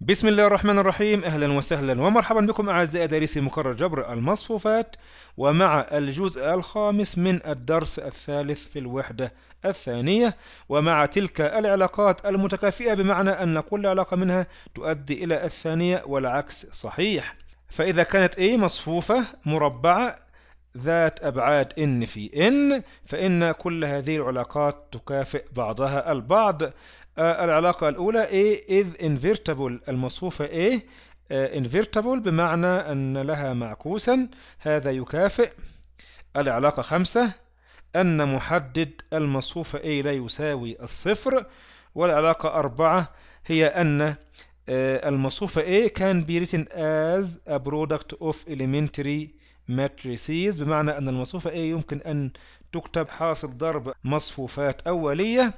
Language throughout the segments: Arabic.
بسم الله الرحمن الرحيم اهلا وسهلا ومرحبا بكم اعزائي دارسي مقرر جبر المصفوفات ومع الجزء الخامس من الدرس الثالث في الوحده الثانيه ومع تلك العلاقات المتكافئه بمعنى ان كل علاقه منها تؤدي الى الثانيه والعكس صحيح فاذا كانت اي مصفوفه مربعه ذات أبعاد n في n فإن كل هذه العلاقات تكافئ بعضها البعض آه، العلاقة الأولى A is invertible الموصوفة A آه، invertible بمعنى أن لها معكوسا هذا يكافئ العلاقة خمسة أن محدد المصفوفة A لا يساوي الصفر والعلاقة أربعة هي أن آه، المصفوفة A can be written as a product of elementary matrices بمعنى أن المصفوفة A يمكن أن تكتب حاصل ضرب مصفوفات أولية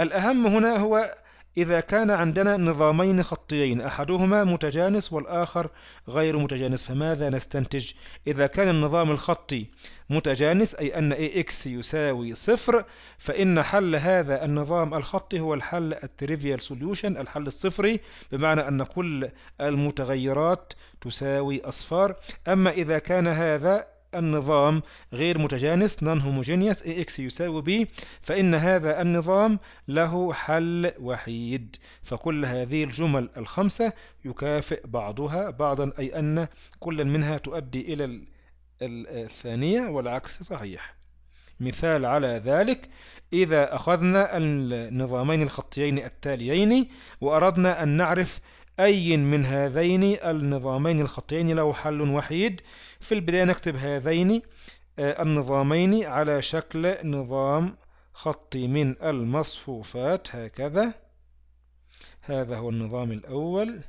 الأهم هنا هو إذا كان عندنا نظامين خطيين أحدهما متجانس والآخر غير متجانس فماذا نستنتج؟ إذا كان النظام الخطي متجانس أي أن AX يساوي صفر فإن حل هذا النظام الخطي هو الحل التريفيال سوليوشن الحل الصفري بمعنى أن كل المتغيرات تساوي أصفار أما إذا كان هذا النظام غير متجانس non homogeneous ax يساوي b فإن هذا النظام له حل وحيد فكل هذه الجمل الخمسة يكافئ بعضها بعضا أي أن كل منها تؤدي إلى الثانية والعكس صحيح مثال على ذلك إذا أخذنا النظامين الخطيين التاليين وأردنا أن نعرف أي من هذين النظامين الخطيين له حل وحيد في البداية نكتب هذين آه، النظامين على شكل نظام خطي من المصفوفات هكذا هذا هو النظام الأول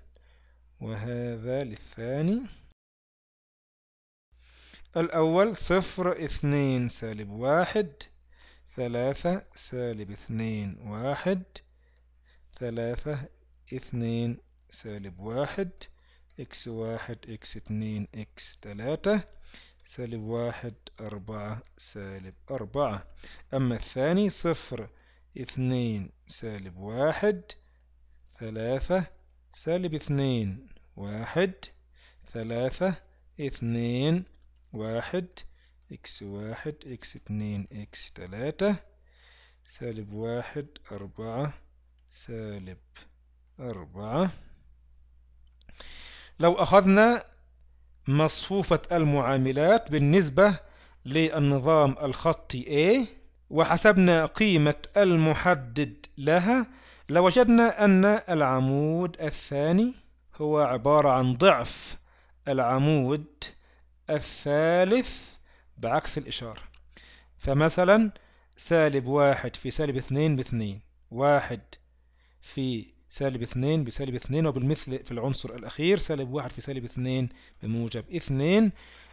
وهذا للثاني الأول صفر اثنين سالب واحد ثلاثة سالب اثنين واحد ثلاثة اثنين سالب واحد إكس واحد إكس اتنين إكس تلاتة سالب واحد أربعة سالب أربعة أما الثاني صفر اثنين سالب واحد ثلاثة سالب اثنين واحد ثلاثة اثنين واحد إكس واحد إكس اتنين إكس تلاتة سالب واحد أربعة سالب أربعة لو أخذنا مصفوفة المعاملات بالنسبة للنظام الخطي A وحسبنا قيمة المحدد لها لوجدنا أن العمود الثاني هو عبارة عن ضعف العمود الثالث بعكس الإشارة فمثلا سالب واحد في سالب اثنين باثنين واحد في سالب 2 بسالب 2 وبالمثل في العنصر الأخير سالب 1 في سالب 2 بموجب 2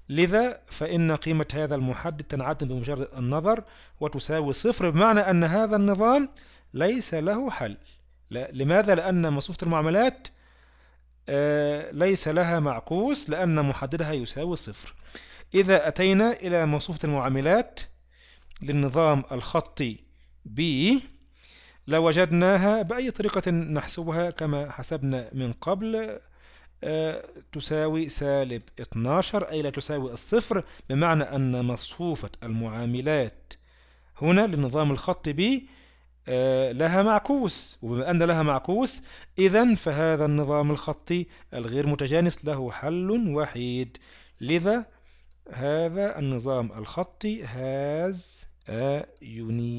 لذا فإن قيمة هذا المحدد تنعدم بمجرد النظر وتساوي صفر بمعنى أن هذا النظام ليس له حل لا. لماذا؟ لأن مصفوفة المعاملات آه ليس لها معكوس لأن محددها يساوي صفر إذا أتينا إلى مصفوفة المعاملات للنظام الخطي B لوجدناها بأي طريقة نحسبها كما حسبنا من قبل آه، تساوي سالب 12 أي لا تساوي الصفر بمعنى أن مصفوفة المعاملات هنا للنظام الخط B آه، لها معكوس وبما أن لها معكوس إذا فهذا النظام الخطي الغير متجانس له حل وحيد لذا هذا النظام الخطي has a unique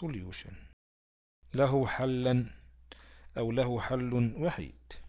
solution له حلا أو له حل وحيد